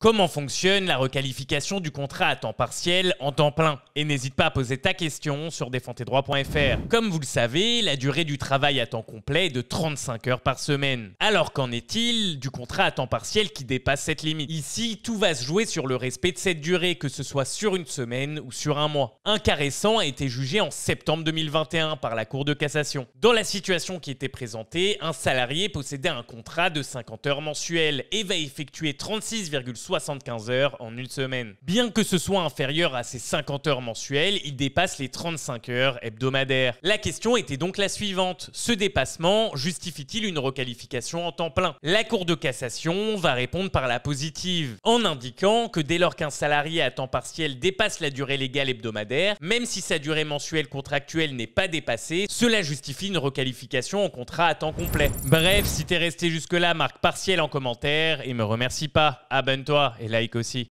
Comment fonctionne la requalification du contrat à temps partiel en temps plein Et n'hésite pas à poser ta question sur défendtesdroits.fr. Comme vous le savez, la durée du travail à temps complet est de 35 heures par semaine. Alors qu'en est-il du contrat à temps partiel qui dépasse cette limite Ici, tout va se jouer sur le respect de cette durée, que ce soit sur une semaine ou sur un mois. Un cas a été jugé en septembre 2021 par la Cour de cassation. Dans la situation qui était présentée, un salarié possédait un contrat de 50 heures mensuelles et va effectuer 36,5 75 heures en une semaine. Bien que ce soit inférieur à ses 50 heures mensuelles, il dépasse les 35 heures hebdomadaires. La question était donc la suivante. Ce dépassement justifie-t-il une requalification en temps plein La Cour de cassation va répondre par la positive, en indiquant que dès lors qu'un salarié à temps partiel dépasse la durée légale hebdomadaire, même si sa durée mensuelle contractuelle n'est pas dépassée, cela justifie une requalification en contrat à temps complet. Bref, si t'es resté jusque-là, marque partiel en commentaire et me remercie pas. Abonne-toi et like aussi.